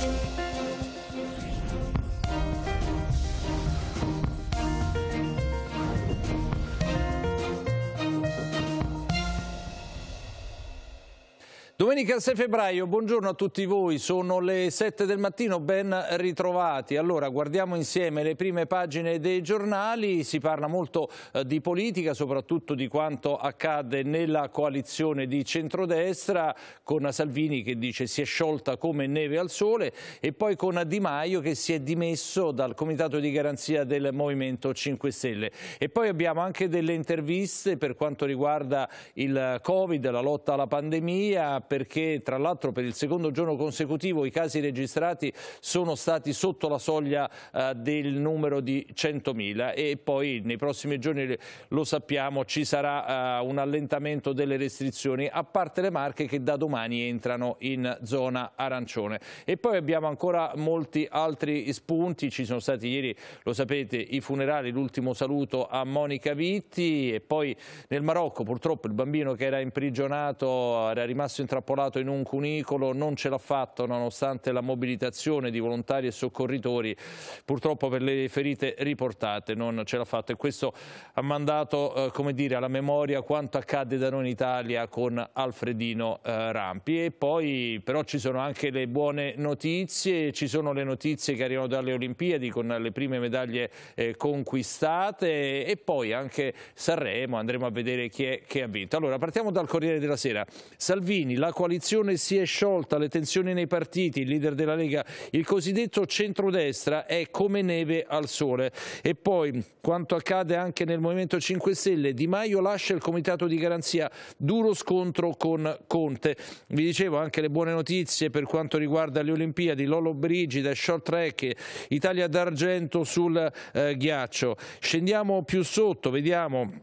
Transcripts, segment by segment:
Thank you. Domenica 6 febbraio, buongiorno a tutti voi, sono le 7 del mattino, ben ritrovati. Allora, guardiamo insieme le prime pagine dei giornali, si parla molto eh, di politica, soprattutto di quanto accade nella coalizione di centrodestra, con Salvini che dice si è sciolta come neve al sole e poi con Di Maio che si è dimesso dal Comitato di Garanzia del Movimento 5 Stelle. E poi abbiamo anche delle interviste per quanto riguarda il Covid, la lotta alla pandemia, per perché tra l'altro per il secondo giorno consecutivo i casi registrati sono stati sotto la soglia eh, del numero di 100.000 e poi nei prossimi giorni eh, lo sappiamo ci sarà eh, un allentamento delle restrizioni a parte le Marche che da domani entrano in zona arancione e poi abbiamo ancora molti altri spunti ci sono stati ieri lo sapete i funerali l'ultimo saluto a Monica Vitti e poi nel Marocco purtroppo il bambino che era imprigionato era rimasto in trasporto intrappolato in un cunicolo, non ce l'ha fatto nonostante la mobilitazione di volontari e soccorritori, purtroppo per le ferite riportate non ce l'ha fatto e questo ha mandato eh, come dire, alla memoria quanto accadde da noi in Italia con Alfredino eh, Rampi e poi però ci sono anche le buone notizie, ci sono le notizie che arrivano dalle Olimpiadi con le prime medaglie eh, conquistate e poi anche Sanremo, andremo a vedere chi è che ha vinto. Allora partiamo dal Corriere della Sera, Salvini, la la coalizione si è sciolta, le tensioni nei partiti, il leader della Lega, il cosiddetto centrodestra è come neve al sole. E poi quanto accade anche nel Movimento 5 Stelle, Di Maio lascia il Comitato di Garanzia, duro scontro con Conte. Vi dicevo anche le buone notizie per quanto riguarda le Olimpiadi, Lolo Brigida, Short Track, Italia d'argento sul eh, ghiaccio. Scendiamo più sotto, vediamo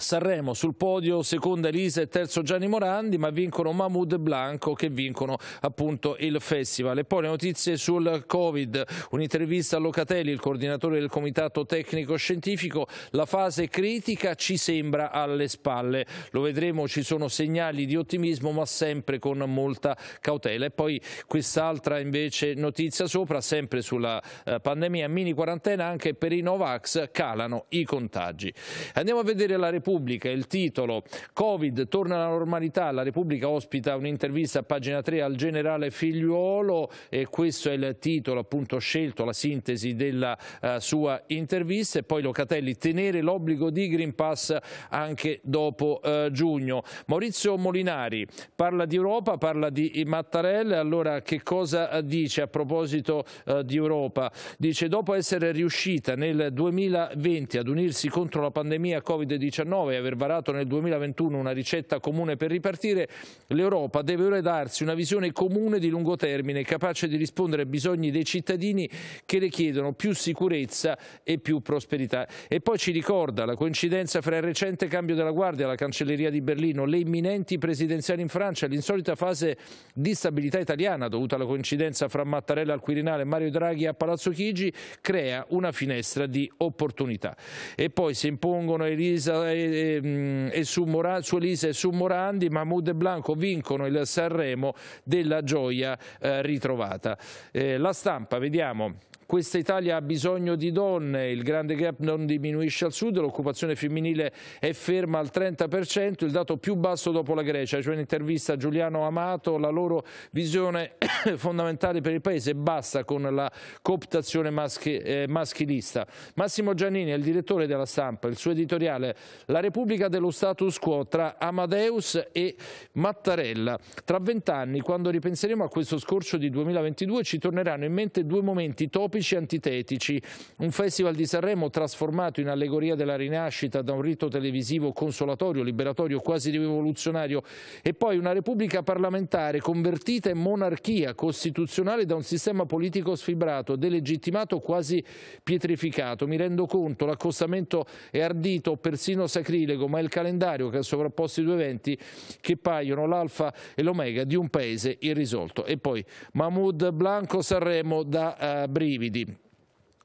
Sanremo sul podio seconda Elisa e terzo Gianni Morandi, ma vincono Mahmoud Blanco che vincono appunto il festival. E poi le notizie sul Covid, un'intervista a Locatelli, il coordinatore del comitato tecnico scientifico, la fase critica ci sembra alle spalle. Lo vedremo, ci sono segnali di ottimismo ma sempre con molta cautela. E poi quest'altra invece notizia sopra, sempre sulla eh, pandemia, mini quarantena anche per i Novax, calano i contagi. Andiamo a vedere la Repubblica Repubblica, il titolo Covid torna alla normalità, la Repubblica ospita un'intervista a pagina 3 al generale Figliuolo e questo è il titolo appunto scelto, la sintesi della uh, sua intervista e poi Locatelli tenere l'obbligo di Green Pass anche dopo uh, giugno. Maurizio Molinari parla di Europa, parla di Mattarella, allora che cosa eh, dice a proposito uh, di Europa? Dice dopo essere riuscita nel 2020 ad unirsi contro la pandemia Covid-19 2009 e aver varato nel 2021 una ricetta comune per ripartire, l'Europa deve ora darsi una visione comune di lungo termine capace di rispondere ai bisogni dei cittadini che le chiedono più sicurezza e più prosperità. E poi ci ricorda la coincidenza fra il recente cambio della guardia alla cancelleria di Berlino, le imminenti presidenziali in Francia, l'insolita fase di stabilità italiana dovuta alla coincidenza fra Mattarella al Quirinale e Mario Draghi a Palazzo Chigi, crea una finestra di opportunità. E poi si impongono Elisa e e, ehm, e su, su, Elisa e su Morandi, Mahmoud e Blanco vincono il Sanremo della gioia eh, ritrovata. Eh, la stampa, vediamo. Questa Italia ha bisogno di donne, il grande gap non diminuisce al sud, l'occupazione femminile è ferma al 30%, il dato più basso dopo la Grecia, cioè un'intervista a Giuliano Amato, la loro visione fondamentale per il Paese basta con la cooptazione maschi, eh, maschilista. Massimo Giannini è il direttore della stampa, il suo editoriale La Repubblica dello Status Quo tra Amadeus e Mattarella. Tra vent'anni, quando ripenseremo a questo scorcio di 2022, ci torneranno in mente due momenti topici Complici antitetici, un festival di Sanremo trasformato in allegoria della rinascita da un rito televisivo consolatorio, liberatorio, quasi rivoluzionario e poi una repubblica parlamentare convertita in monarchia costituzionale da un sistema politico sfibrato, delegittimato, quasi pietrificato. Mi rendo conto, l'accostamento è ardito, persino sacrilego, ma è il calendario che ha sovrapposto i due eventi che paiono l'alfa e l'omega di un paese irrisolto. E poi Mahmoud Blanco Sanremo da uh, Brividi. Ideen.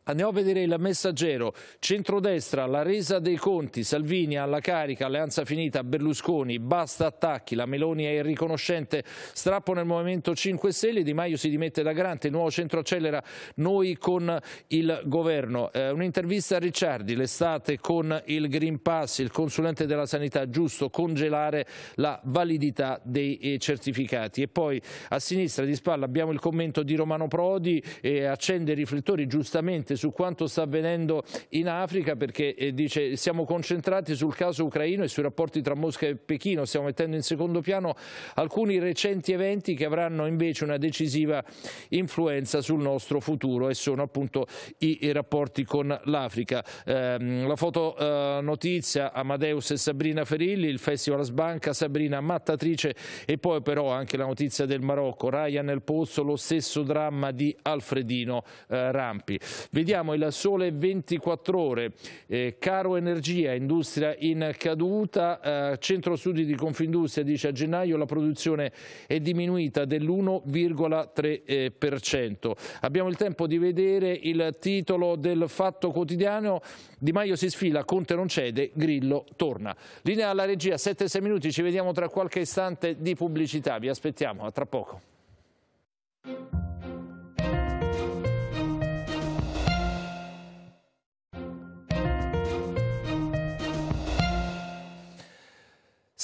Andiamo a vedere il messaggero, centrodestra, la resa dei conti, Salvini alla carica, alleanza finita, Berlusconi, basta attacchi, la Meloni è irriconoscente, strappo nel Movimento 5 Stelle, Di Maio si dimette da Grante, il nuovo centro accelera noi con il governo. Eh, Un'intervista a Ricciardi, l'estate con il Green Pass, il consulente della sanità, giusto congelare la validità dei eh, certificati. E poi a sinistra di spalla abbiamo il commento di Romano Prodi, eh, accende i riflettori giustamente importante su quanto sta avvenendo in Africa perché eh, dice siamo concentrati sul caso ucraino e sui rapporti tra Mosca e Pechino, stiamo mettendo in secondo piano alcuni recenti eventi che avranno invece una decisiva influenza sul nostro futuro e sono appunto i, i rapporti con l'Africa. Ehm, eh, la fotonotizia eh, Amadeus e Sabrina Ferilli, il Festival Sbanca, Sabrina Mattatrice e poi però anche la notizia del Marocco, Ryan El Pozzo, lo stesso dramma di Alfredino eh, Rampi. Vediamo Vediamo il sole 24 ore, eh, caro energia, industria in caduta, eh, centro studi di Confindustria dice a gennaio la produzione è diminuita dell'1,3%. Eh, Abbiamo il tempo di vedere il titolo del Fatto Quotidiano, Di Maio si sfila, Conte non cede, Grillo torna. Linea alla regia, 7-6 minuti, ci vediamo tra qualche istante di pubblicità, vi aspettiamo, a tra poco.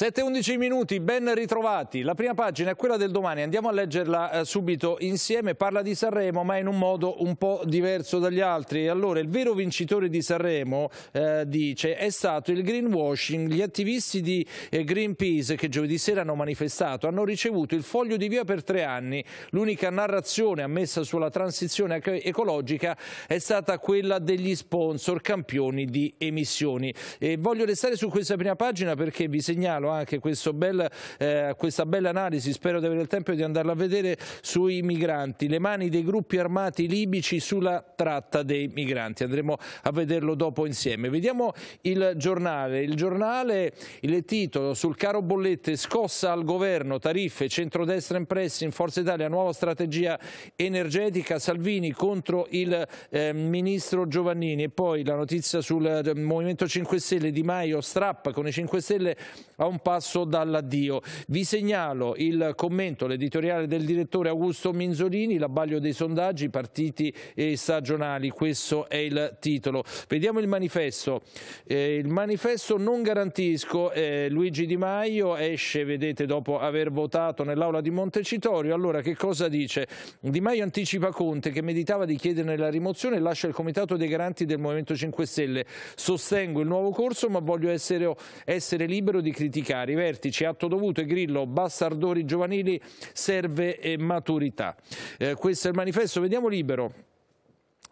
7-11 minuti, ben ritrovati. La prima pagina è quella del domani, andiamo a leggerla eh, subito insieme. Parla di Sanremo, ma in un modo un po' diverso dagli altri. Allora, il vero vincitore di Sanremo, eh, dice, è stato il greenwashing. Gli attivisti di eh, Greenpeace, che giovedì sera hanno manifestato, hanno ricevuto il foglio di via per tre anni. L'unica narrazione ammessa sulla transizione ecologica è stata quella degli sponsor campioni di emissioni. E voglio restare su questa prima pagina perché vi segnalo anche bel, eh, questa bella analisi, spero di avere il tempo di andarla a vedere, sui migranti, le mani dei gruppi armati libici sulla tratta dei migranti, andremo a vederlo dopo insieme. Vediamo il giornale, il giornale, il titolo sul caro bollette, scossa al governo, tariffe, centrodestra in pressing, Forza Italia, nuova strategia energetica, Salvini contro il eh, ministro Giovannini e poi la notizia sul eh, Movimento 5 Stelle, Di Maio strappa con i 5 Stelle a un passo dall'addio. Vi segnalo il commento, l'editoriale del direttore Augusto Minzolini, l'abbaglio dei sondaggi, partiti e stagionali, questo è il titolo. Vediamo il manifesto. Eh, il manifesto non garantisco, eh, Luigi Di Maio esce, vedete, dopo aver votato nell'aula di Montecitorio. Allora che cosa dice? Di Maio anticipa Conte che meditava di chiederne la rimozione e lascia il Comitato dei Garanti del Movimento 5 Stelle. Sostengo il nuovo corso ma voglio essere, essere libero di criticare Vicari, Vertici, Atto Dovuto e Grillo, Bassardori Giovanili, serve maturità. Eh, questo è il manifesto, vediamo libero.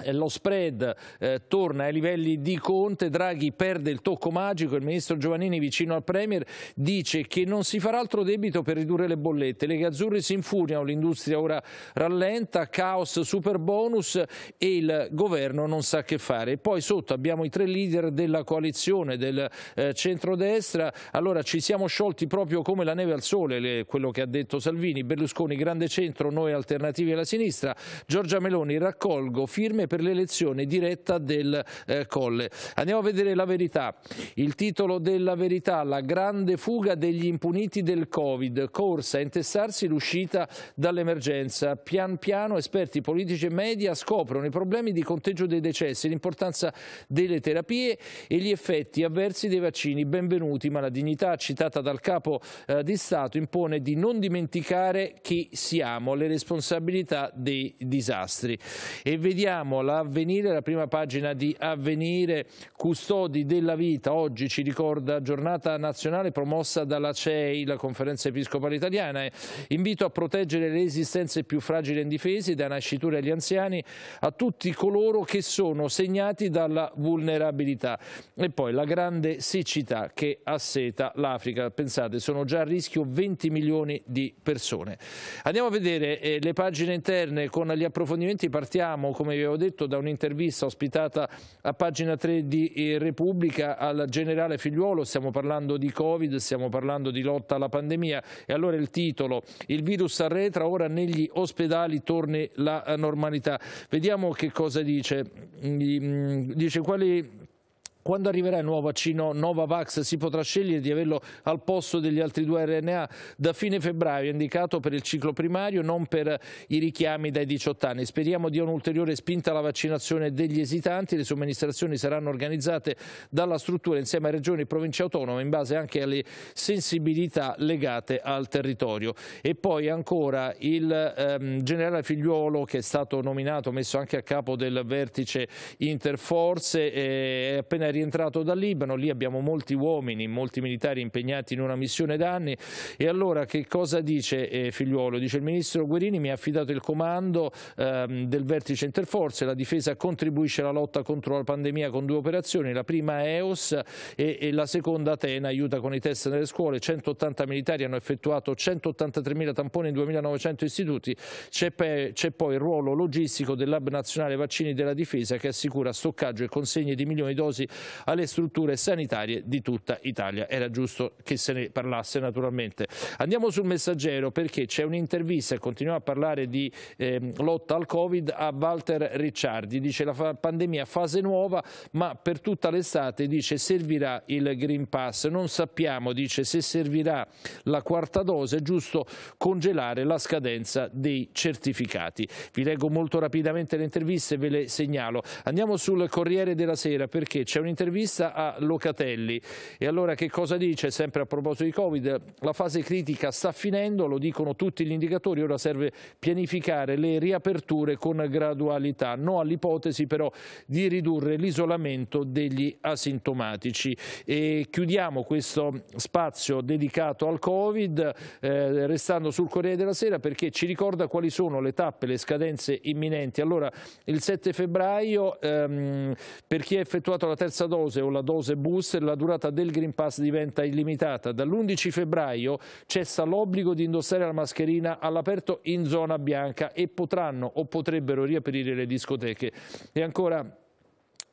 Eh, lo spread eh, torna ai livelli di Conte, Draghi perde il tocco magico, il ministro Giovannini vicino al Premier dice che non si farà altro debito per ridurre le bollette, le gazzurre si infuriano, l'industria ora rallenta, caos, super bonus e il governo non sa che fare. E poi sotto abbiamo i tre leader della coalizione del eh, centrodestra, allora ci siamo sciolti proprio come la neve al sole, le, quello che ha detto Salvini, Berlusconi grande centro, noi alternativi alla sinistra, Giorgia Meloni raccolgo firme per l'elezione diretta del eh, Colle. Andiamo a vedere la verità. Il titolo della verità, la grande fuga degli impuniti del Covid, corsa a intestarsi l'uscita dall'emergenza. Pian piano esperti politici e media scoprono i problemi di conteggio dei decessi, l'importanza delle terapie e gli effetti avversi dei vaccini. Benvenuti, ma la dignità citata dal capo eh, di Stato impone di non dimenticare chi siamo, le responsabilità dei disastri. E vediamo l'avvenire, la prima pagina di Avvenire, custodi della vita. Oggi ci ricorda giornata nazionale promossa dalla CEI, la conferenza episcopale italiana. Invito a proteggere le esistenze più fragili e indifese, da nasciture agli anziani, a tutti coloro che sono segnati dalla vulnerabilità. E poi la grande siccità che asseta l'Africa. Pensate, sono già a rischio 20 milioni di persone. Andiamo a vedere eh, le pagine interne con gli approfondimenti. Partiamo, come vi avevo detto da un'intervista ospitata a pagina 3 di eh, Repubblica al generale Figliuolo, stiamo parlando di Covid, stiamo parlando di lotta alla pandemia e allora il titolo Il virus arretra, ora negli ospedali torna la eh, normalità. Vediamo che cosa dice, mm, mm, dice quali quando arriverà il nuovo vaccino Novavax si potrà scegliere di averlo al posto degli altri due RNA da fine febbraio, indicato per il ciclo primario, non per i richiami dai 18 anni. Speriamo di un'ulteriore spinta alla vaccinazione degli esitanti. Le somministrazioni saranno organizzate dalla struttura insieme a regioni e province autonome in base anche alle sensibilità legate al territorio. E poi ancora il ehm, generale Figliuolo che è stato nominato, messo anche a capo del vertice Interforce, eh, è appena è rientrato dal Libano, lì abbiamo molti uomini, molti militari impegnati in una missione da anni e allora che cosa dice eh, Figliuolo? Dice il ministro Guerini mi ha affidato il comando ehm, del vertice Interforze, la difesa contribuisce alla lotta contro la pandemia con due operazioni, la prima EOS e, e la seconda Atena aiuta con i test nelle scuole, 180 militari hanno effettuato 183.000 tamponi in 2.900 istituti, c'è poi il ruolo logistico del Nazionale Vaccini della Difesa che assicura stoccaggio e consegne di milioni di dosi alle strutture sanitarie di tutta Italia. Era giusto che se ne parlasse naturalmente. Andiamo sul messaggero perché c'è un'intervista e continuiamo a parlare di eh, lotta al Covid a Walter Ricciardi. Dice la pandemia fase nuova ma per tutta l'estate dice servirà il Green Pass. Non sappiamo dice se servirà la quarta dose è giusto congelare la scadenza dei certificati. Vi leggo molto rapidamente le interviste e ve le segnalo. Andiamo sul Corriere della Sera perché c'è un un'intervista a Locatelli. E allora che cosa dice? Sempre a proposito di Covid, la fase critica sta finendo, lo dicono tutti gli indicatori, ora serve pianificare le riaperture con gradualità, no all'ipotesi però di ridurre l'isolamento degli asintomatici. E chiudiamo questo spazio dedicato al Covid, eh, restando sul Corriere della Sera perché ci ricorda quali sono le tappe, le scadenze imminenti. Allora il 7 febbraio ehm, per chi ha effettuato la terza terza dose o la dose booster, la durata del Green Pass diventa illimitata. Dall'11 febbraio cessa l'obbligo di indossare la mascherina all'aperto in zona bianca e potranno o potrebbero riaprire le discoteche. E ancora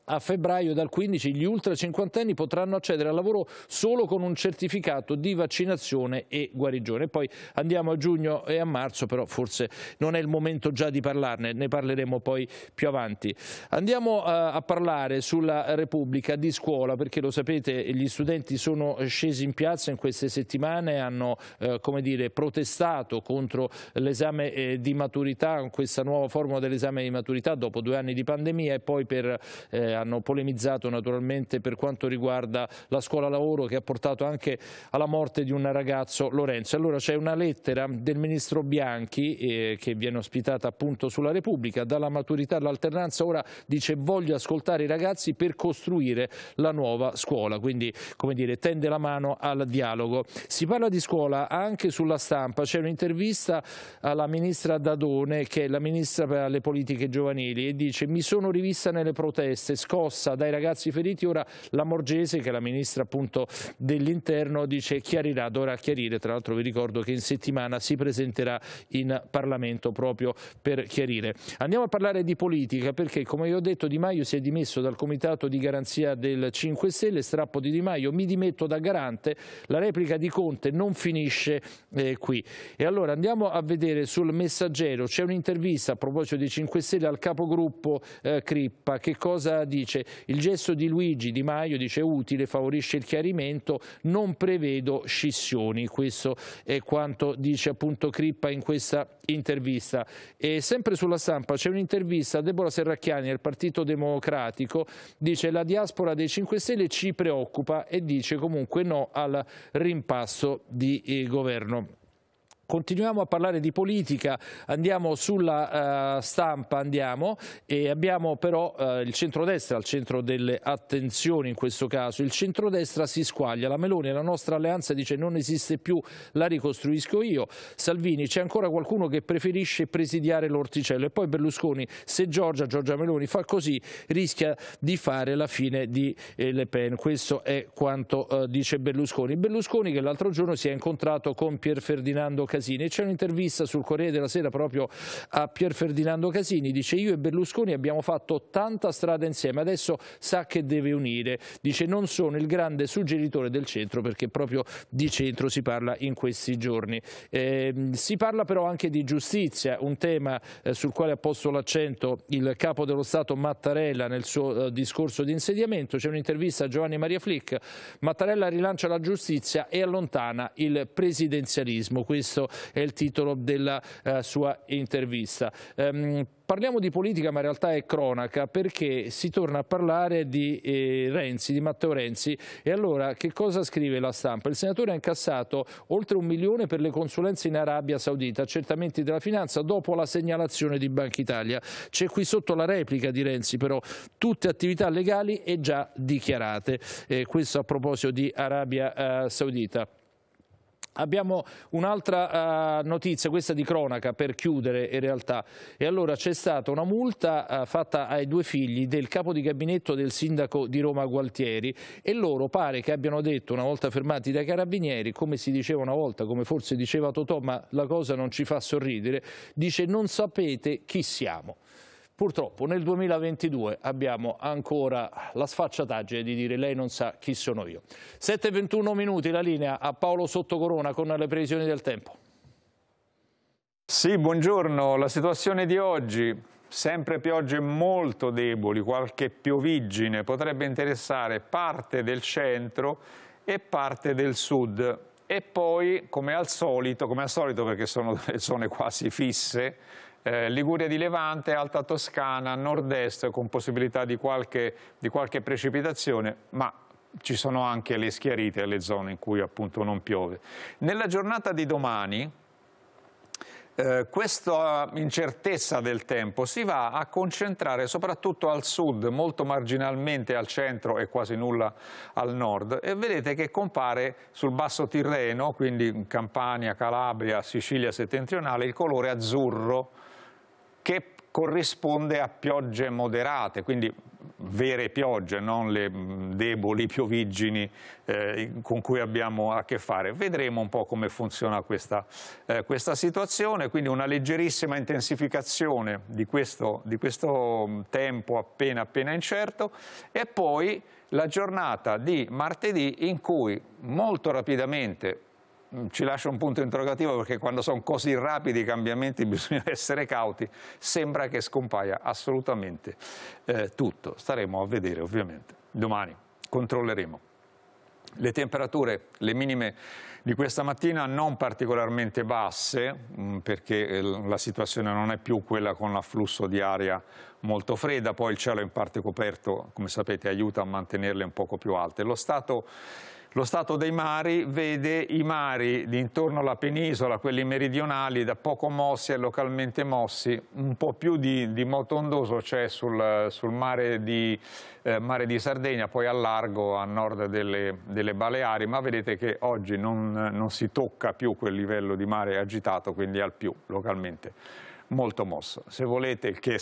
a febbraio dal 15 gli ultra cinquantenni potranno accedere al lavoro solo con un certificato di vaccinazione e guarigione. Poi andiamo a giugno e a marzo, però forse non è il momento già di parlarne, ne parleremo poi più avanti. Andiamo eh, a parlare sulla Repubblica di scuola, perché lo sapete gli studenti sono scesi in piazza in queste settimane, hanno eh, dire, protestato contro l'esame eh, di maturità, questa nuova formula dell'esame di maturità dopo due anni di pandemia e poi per eh, hanno polemizzato naturalmente per quanto riguarda la scuola lavoro che ha portato anche alla morte di un ragazzo Lorenzo. Allora c'è una lettera del ministro Bianchi eh, che viene ospitata appunto sulla Repubblica, dalla maturità all'alternanza, ora dice voglio ascoltare i ragazzi per costruire la nuova scuola, quindi come dire tende la mano al dialogo. Si parla di scuola anche sulla stampa, c'è un'intervista alla ministra Dadone che è la ministra per le politiche giovanili e dice mi sono rivista nelle proteste, scossa dai ragazzi feriti, ora la Morgese che è la ministra appunto dell'interno dice chiarirà, dovrà chiarire, tra l'altro vi ricordo che in settimana si presenterà in Parlamento proprio per chiarire. Andiamo a parlare di politica perché come vi ho detto Di Maio si è dimesso dal comitato di garanzia del 5 Stelle, strappo di Di Maio, mi dimetto da garante, la replica di Conte non finisce eh, qui. E allora andiamo a vedere sul messaggero, c'è un'intervista a proposito di 5 Stelle al capogruppo eh, Crippa, che cosa dice? dice il gesto di Luigi Di Maio dice utile, favorisce il chiarimento, non prevedo scissioni, questo è quanto dice appunto Crippa in questa intervista. E sempre sulla stampa c'è un'intervista a Deborah Serracchiani del Partito Democratico, dice la diaspora dei 5 Stelle ci preoccupa e dice comunque no al rimpasso di eh, governo. Continuiamo a parlare di politica, andiamo sulla uh, stampa, andiamo, e abbiamo però uh, il centrodestra al centro delle attenzioni in questo caso. Il centrodestra si squaglia, la Meloni, la nostra alleanza dice non esiste più, la ricostruisco io. Salvini, c'è ancora qualcuno che preferisce presidiare l'orticello e poi Berlusconi, se Giorgia, Giorgia Meloni fa così, rischia di fare la fine di eh, Le Pen. Questo è quanto uh, dice Berlusconi. Berlusconi che l'altro giorno si è incontrato con Pier Ferdinando Casini Casini. C'è un'intervista sul Corriere della Sera proprio a Pier Ferdinando Casini, dice io e Berlusconi abbiamo fatto tanta strada insieme, adesso sa che deve unire, dice non sono il grande suggeritore del centro perché proprio di centro si parla in questi giorni. Eh, si parla però anche di giustizia, un tema eh, sul quale ha posto l'accento il capo dello Stato Mattarella nel suo eh, discorso di insediamento, c'è un'intervista a Giovanni Maria Flick, Mattarella rilancia la giustizia e allontana il presidenzialismo, questo è il titolo della eh, sua intervista. Ehm, parliamo di politica ma in realtà è cronaca perché si torna a parlare di eh, Renzi, di Matteo Renzi e allora che cosa scrive la stampa? Il senatore ha incassato oltre un milione per le consulenze in Arabia Saudita, accertamenti della finanza dopo la segnalazione di Banca Italia. C'è qui sotto la replica di Renzi però, tutte attività legali e già dichiarate. Eh, questo a proposito di Arabia eh, Saudita. Abbiamo un'altra uh, notizia, questa di cronaca per chiudere in realtà. E allora c'è stata una multa uh, fatta ai due figli del capo di gabinetto del sindaco di Roma Gualtieri e loro pare che abbiano detto una volta fermati dai carabinieri, come si diceva una volta, come forse diceva Totò, ma la cosa non ci fa sorridere, dice non sapete chi siamo. Purtroppo nel 2022 abbiamo ancora la sfacciataggine di dire lei non sa chi sono io. 7.21 minuti la linea a Paolo Sottocorona con le previsioni del tempo. Sì, buongiorno. La situazione di oggi, sempre piogge molto deboli, qualche pioviggine, potrebbe interessare parte del centro e parte del sud. E poi, come al solito, come al solito perché sono zone quasi fisse, eh, Liguria di Levante, Alta Toscana, nord-est con possibilità di qualche, di qualche precipitazione, ma ci sono anche le schiarite, le zone in cui appunto non piove. Nella giornata di domani, eh, questa incertezza del tempo si va a concentrare soprattutto al sud, molto marginalmente al centro e quasi nulla al nord e vedete che compare sul basso Tirreno, quindi Campania, Calabria, Sicilia settentrionale, il colore azzurro che corrisponde a piogge moderate, quindi vere piogge, non le mm, deboli pioviggini eh, con cui abbiamo a che fare. Vedremo un po' come funziona questa, eh, questa situazione, quindi una leggerissima intensificazione di questo, di questo mm, tempo appena appena incerto e poi la giornata di martedì in cui molto rapidamente ci lascia un punto interrogativo perché quando sono così rapidi i cambiamenti bisogna essere cauti, sembra che scompaia assolutamente eh, tutto. Staremo a vedere ovviamente, domani controlleremo. Le temperature, le minime di questa mattina non particolarmente basse mm, perché eh, la situazione non è più quella con l'afflusso di aria molto fredda, poi il cielo in parte coperto, come sapete, aiuta a mantenerle un poco più alte. Lo stato lo stato dei mari vede i mari intorno alla penisola, quelli meridionali, da poco mossi e localmente mossi, un po' più di, di moto ondoso c'è sul, sul mare, di, eh, mare, di, Sardegna, poi a largo a nord delle, delle Baleari, ma vedete che oggi non, non si tocca più quel livello di mare agitato, quindi al più localmente molto mosso, se volete, che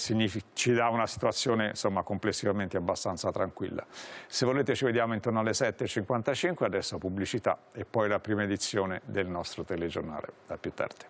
ci dà una situazione insomma, complessivamente abbastanza tranquilla. Se volete ci vediamo intorno alle 7.55, adesso pubblicità e poi la prima edizione del nostro telegiornale. A più tardi.